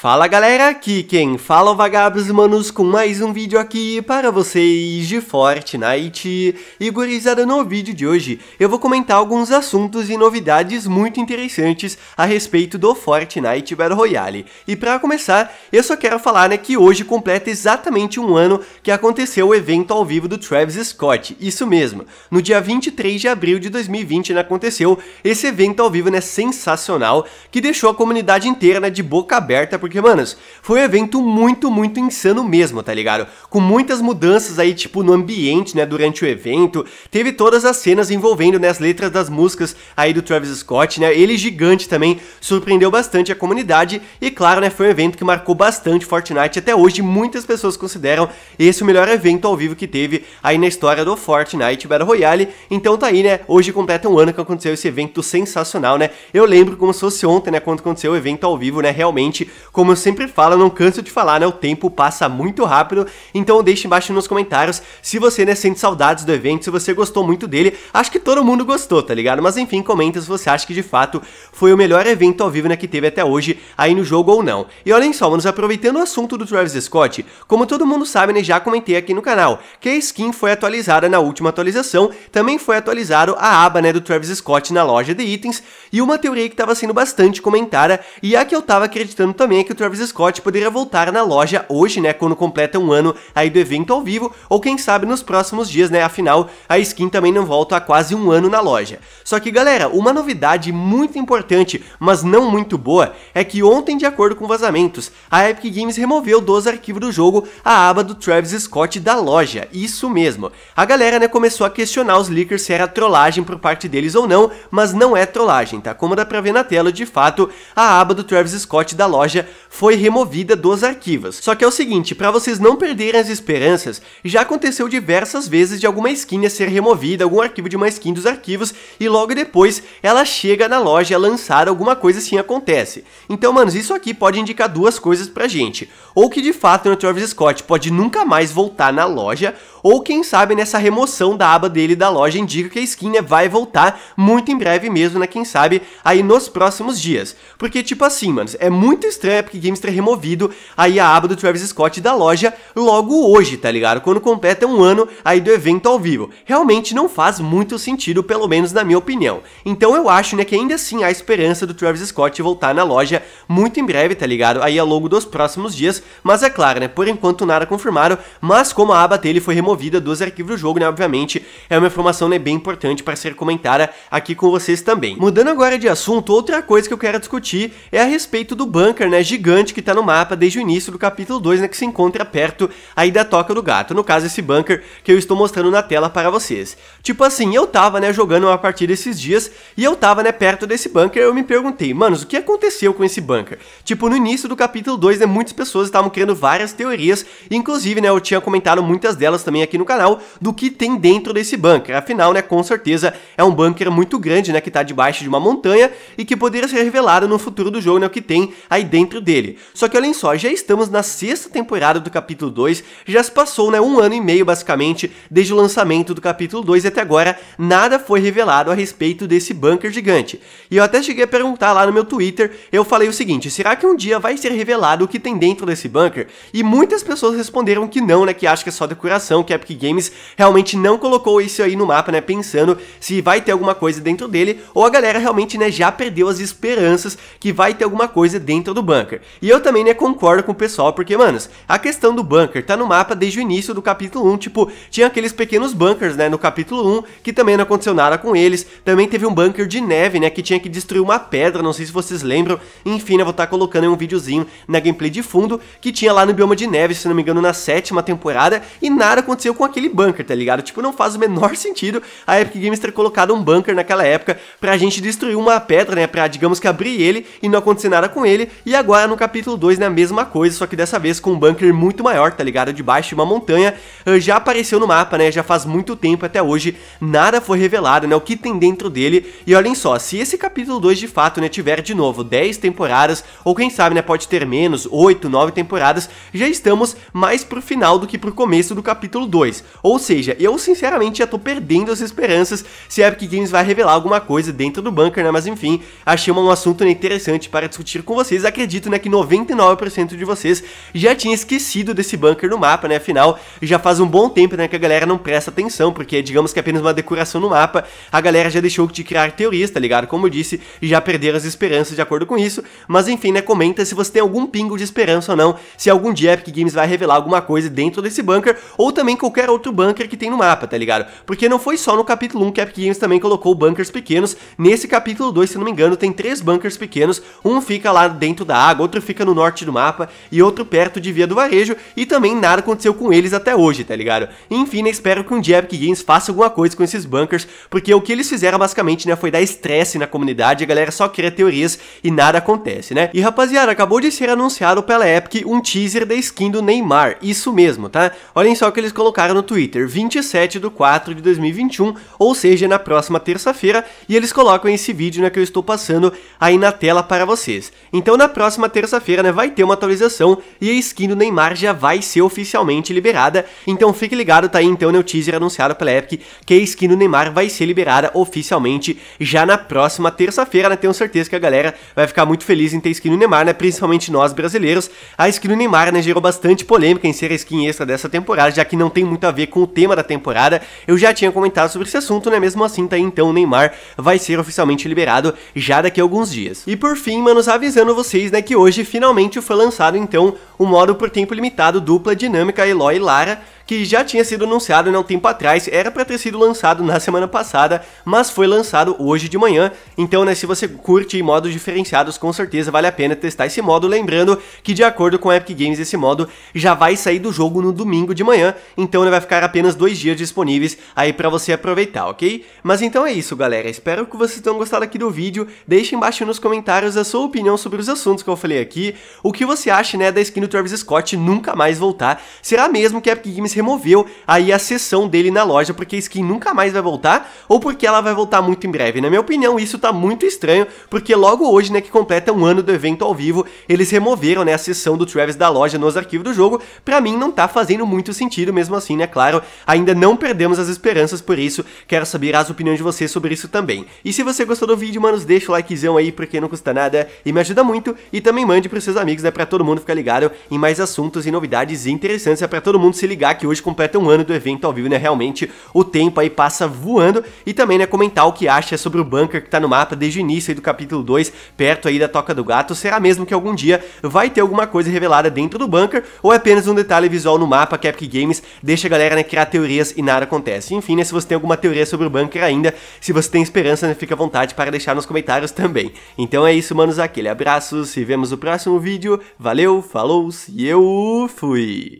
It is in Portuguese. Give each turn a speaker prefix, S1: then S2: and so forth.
S1: Fala galera, aqui quem fala é Vagabos Manos com mais um vídeo aqui para vocês de Fortnite. E gurizada, no vídeo de hoje eu vou comentar alguns assuntos e novidades muito interessantes a respeito do Fortnite Battle Royale. E para começar, eu só quero falar né, que hoje completa exatamente um ano que aconteceu o evento ao vivo do Travis Scott, isso mesmo. No dia 23 de abril de 2020 né, aconteceu esse evento ao vivo né, sensacional que deixou a comunidade inteira né, de boca aberta porque, manos, foi um evento muito, muito insano mesmo, tá ligado? Com muitas mudanças aí, tipo, no ambiente, né, durante o evento. Teve todas as cenas envolvendo, né, as letras das músicas aí do Travis Scott, né? Ele gigante também surpreendeu bastante a comunidade e, claro, né, foi um evento que marcou bastante Fortnite até hoje. Muitas pessoas consideram esse o melhor evento ao vivo que teve aí na história do Fortnite Battle Royale. Então tá aí, né? Hoje completa um ano que aconteceu esse evento sensacional, né? Eu lembro como se fosse ontem, né, quando aconteceu o evento ao vivo, né? Realmente como eu sempre falo, eu não canso de falar, né? O tempo passa muito rápido, então deixe embaixo nos comentários se você né, sente saudades do evento, se você gostou muito dele. Acho que todo mundo gostou, tá ligado? Mas enfim, comenta se você acha que de fato foi o melhor evento ao vivo né, que teve até hoje aí no jogo ou não. E olhem só, manos, aproveitando o assunto do Travis Scott, como todo mundo sabe, né, já comentei aqui no canal, que a skin foi atualizada na última atualização, também foi atualizado a aba né, do Travis Scott na loja de itens, e uma teoria que estava sendo bastante comentada, e a que eu estava acreditando também é que o Travis Scott poderia voltar na loja hoje, né, quando completa um ano aí do evento ao vivo, ou quem sabe nos próximos dias, né, afinal, a skin também não volta há quase um ano na loja. Só que, galera, uma novidade muito importante, mas não muito boa, é que ontem, de acordo com vazamentos, a Epic Games removeu dos arquivos do jogo a aba do Travis Scott da loja, isso mesmo. A galera, né, começou a questionar os leakers se era trollagem por parte deles ou não, mas não é trollagem, tá? Como dá pra ver na tela, de fato, a aba do Travis Scott da loja foi removida dos arquivos. Só que é o seguinte, para vocês não perderem as esperanças, já aconteceu diversas vezes de alguma skin ser removida, algum arquivo de uma skin dos arquivos, e logo depois ela chega na loja lançada, alguma coisa assim acontece. Então, manos, isso aqui pode indicar duas coisas pra gente. Ou que de fato o Travis Scott pode nunca mais voltar na loja, ou quem sabe nessa remoção da aba dele da loja indica que a skin né, vai voltar muito em breve mesmo, né, quem sabe aí nos próximos dias. Porque tipo assim, mano, é muito estranho é porque Games ter é removido aí a aba do Travis Scott da loja logo hoje, tá ligado? Quando completa um ano aí do evento ao vivo. Realmente não faz muito sentido, pelo menos na minha opinião. Então eu acho, né, que ainda assim há esperança do Travis Scott voltar na loja muito em breve, tá ligado? Aí ao longo dos próximos dias, mas é claro, né, por enquanto nada confirmado, mas como a aba dele foi removida removida dos arquivos do jogo, né? Obviamente, é uma informação né, bem importante para ser comentada aqui com vocês também. Mudando agora de assunto, outra coisa que eu quero discutir é a respeito do bunker, né, gigante que está no mapa desde o início do capítulo 2, né, que se encontra perto aí da Toca do Gato. No caso, esse bunker que eu estou mostrando na tela para vocês. Tipo assim, eu tava, né, jogando uma partida esses dias e eu tava, né, perto desse bunker, eu me perguntei, manos, o que aconteceu com esse bunker? Tipo, no início do capítulo 2, né, muitas pessoas estavam criando várias teorias, inclusive, né, eu tinha comentado muitas delas também também aqui no canal do que tem dentro desse bunker. Afinal, né, com certeza é um bunker muito grande, né, que está debaixo de uma montanha e que poderia ser revelado no futuro do jogo, né, o que tem aí dentro dele. Só que olhem só, já estamos na sexta temporada do capítulo 2, já se passou, né, um ano e meio basicamente desde o lançamento do capítulo 2 e até agora nada foi revelado a respeito desse bunker gigante. E eu até cheguei a perguntar lá no meu Twitter, eu falei o seguinte, será que um dia vai ser revelado o que tem dentro desse bunker? E muitas pessoas responderam que não, né, que acho que é só decoração, que a Epic Games realmente não colocou isso aí no mapa, né, pensando se vai ter alguma coisa dentro dele, ou a galera realmente, né, já perdeu as esperanças que vai ter alguma coisa dentro do bunker. E eu também, né, concordo com o pessoal, porque, manos, a questão do bunker tá no mapa desde o início do capítulo 1, tipo, tinha aqueles pequenos bunkers, né, no capítulo 1, que também não aconteceu nada com eles, também teve um bunker de neve, né, que tinha que destruir uma pedra, não sei se vocês lembram, enfim, eu né, vou estar tá colocando um videozinho na gameplay de fundo, que tinha lá no bioma de neve, se não me engano, na sétima temporada, e nada aconteceu aconteceu com aquele bunker, tá ligado? Tipo, não faz o menor sentido a Epic Games ter colocado um bunker naquela época pra gente destruir uma pedra, né? Pra, digamos que abrir ele e não acontecer nada com ele. E agora no capítulo 2, né? A mesma coisa, só que dessa vez com um bunker muito maior, tá ligado? Debaixo de uma montanha. Ah, já apareceu no mapa, né? Já faz muito tempo até hoje. Nada foi revelado, né? O que tem dentro dele. E olhem só, se esse capítulo 2 de fato, né? Tiver de novo 10 temporadas, ou quem sabe, né? Pode ter menos, 8, 9 temporadas. Já estamos mais pro final do que pro começo do capítulo 2. Ou seja, eu sinceramente já tô perdendo as esperanças se a Epic Games vai revelar alguma coisa dentro do bunker, né? Mas enfim, achei um assunto interessante para discutir com vocês. Acredito, né, que 99% de vocês já tinha esquecido desse bunker no mapa, né? Afinal, já faz um bom tempo, né, que a galera não presta atenção, porque digamos que é apenas uma decoração no mapa, a galera já deixou de criar teorias, tá ligado? Como eu disse, e já perderam as esperanças de acordo com isso. Mas enfim, né, comenta se você tem algum pingo de esperança ou não, se algum dia a Epic Games vai revelar alguma coisa dentro desse bunker, ou também qualquer outro bunker que tem no mapa, tá ligado? Porque não foi só no capítulo 1 que a Epic Games também colocou bunkers pequenos, nesse capítulo 2, se não me engano, tem três bunkers pequenos, um fica lá dentro da água, outro fica no norte do mapa e outro perto de Via do Varejo, e também nada aconteceu com eles até hoje, tá ligado? Enfim, né, espero que um dia a Epic Games faça alguma coisa com esses bunkers, porque o que eles fizeram basicamente, né, foi dar estresse na comunidade, a galera só cria teorias e nada acontece, né? E rapaziada, acabou de ser anunciado pela Epic um teaser da skin do Neymar, isso mesmo, tá? Olhem só o que eles colocaram colocaram no Twitter, 27 de 4 de 2021, ou seja, na próxima terça-feira, e eles colocam esse vídeo né, que eu estou passando aí na tela para vocês. Então na próxima terça-feira né, vai ter uma atualização e a skin do Neymar já vai ser oficialmente liberada, então fique ligado, tá aí então né, o teaser anunciado pela Epic que a skin do Neymar vai ser liberada oficialmente já na próxima terça-feira, né, tenho certeza que a galera vai ficar muito feliz em ter skin do Neymar, né, principalmente nós brasileiros. A skin do Neymar né, gerou bastante polêmica em ser a skin extra dessa temporada, já que não tem tem muito a ver com o tema da temporada. Eu já tinha comentado sobre esse assunto, né? Mesmo assim, tá aí, então o Neymar vai ser oficialmente liberado já daqui a alguns dias. E por fim, manos, avisando vocês, né, que hoje finalmente foi lançado então o modo por tempo limitado dupla dinâmica Eloy e Lara que já tinha sido anunciado há um tempo atrás, era para ter sido lançado na semana passada, mas foi lançado hoje de manhã, então né, se você curte modos diferenciados, com certeza vale a pena testar esse modo, lembrando que de acordo com a Epic Games, esse modo já vai sair do jogo no domingo de manhã, então ele né, vai ficar apenas dois dias disponíveis aí para você aproveitar, ok? Mas então é isso galera, espero que vocês tenham gostado aqui do vídeo, deixe embaixo nos comentários a sua opinião sobre os assuntos que eu falei aqui, o que você acha né, da skin do Travis Scott nunca mais voltar, será mesmo que a Epic Games removeu aí a sessão dele na loja, porque a skin nunca mais vai voltar, ou porque ela vai voltar muito em breve. Na minha opinião, isso tá muito estranho, porque logo hoje, né, que completa um ano do evento ao vivo, eles removeram, né, a sessão do Travis da loja nos arquivos do jogo. Pra mim, não tá fazendo muito sentido, mesmo assim, né, claro, ainda não perdemos as esperanças, por isso, quero saber as opiniões de vocês sobre isso também. E se você gostou do vídeo, mano, deixa o likezão aí, porque não custa nada e me ajuda muito, e também mande pros seus amigos, né, pra todo mundo ficar ligado em mais assuntos e novidades interessantes, é pra todo mundo se ligar que hoje completa um ano do evento ao vivo, né? Realmente o tempo aí passa voando e também, né, comentar o que acha sobre o bunker que tá no mapa desde o início aí do capítulo 2, perto aí da Toca do Gato. Será mesmo que algum dia vai ter alguma coisa revelada dentro do bunker ou é apenas um detalhe visual no mapa que Epic Games deixa a galera né, criar teorias e nada acontece? Enfim, né, se você tem alguma teoria sobre o bunker ainda, se você tem esperança, né, fica à vontade para deixar nos comentários também. Então é isso, manos, aquele abraço, se vemos no próximo vídeo, valeu, falou e eu fui!